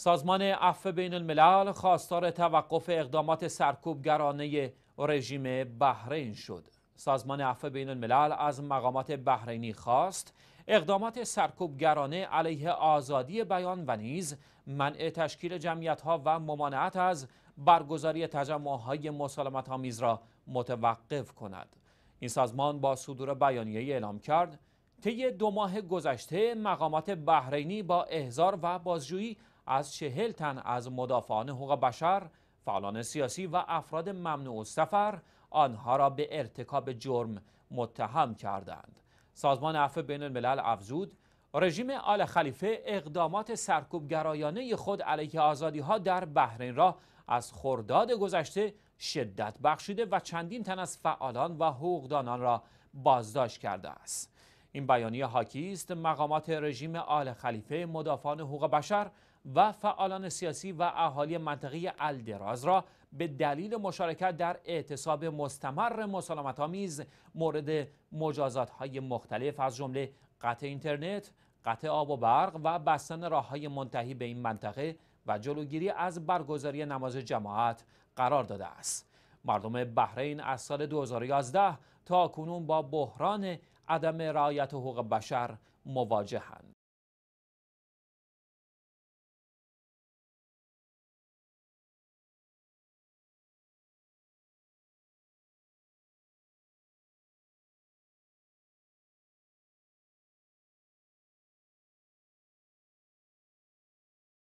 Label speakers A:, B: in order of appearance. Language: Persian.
A: سازمان عفو بین الملل خواستار توقف اقدامات سرکوبگرانه رژیم بحرین شد. سازمان عفو بین الملل از مقامات بحرینی خواست اقدامات سرکوبگرانه علیه آزادی بیان و نیز منع تشکیل جمعیت ها و ممانعت از برگزاری تجمعهای های ها میز را متوقف کند. این سازمان با صدور بیانیه اعلام کرد طی دو ماه گذشته مقامات بحرینی با احزار و بازجویی از چهل تن از مدافعان حقوق بشر، فعالان سیاسی و افراد ممنوع سفر آنها را به ارتکاب جرم متهم کردند. سازمان عفو بین الملل افزود رژیم آل خلیفه اقدامات سرکوبگرایانه خود علیه آزادی ها در بحرین را از خرداد گذشته شدت بخشیده و چندین تن از فعالان و حقوقدانان را بازداشت کرده است. این بیانیه حاکی است مقامات رژیم آل خلیفه مدافعان حقوق بشر و فعالان سیاسی و اهالی منطقه الدراز را به دلیل مشارکت در اعتصاب مستمر مسالمت آمیز مورد مجازات های مختلف از جمله قطع اینترنت، قطع آب و برق و بستن راه های منتهی به این منطقه و جلوگیری از برگزاری نماز جماعت قرار داده است. مردم بحرین از سال 2011 تا کنون با بحران عدم رعایت حقوق بشر مواجهند.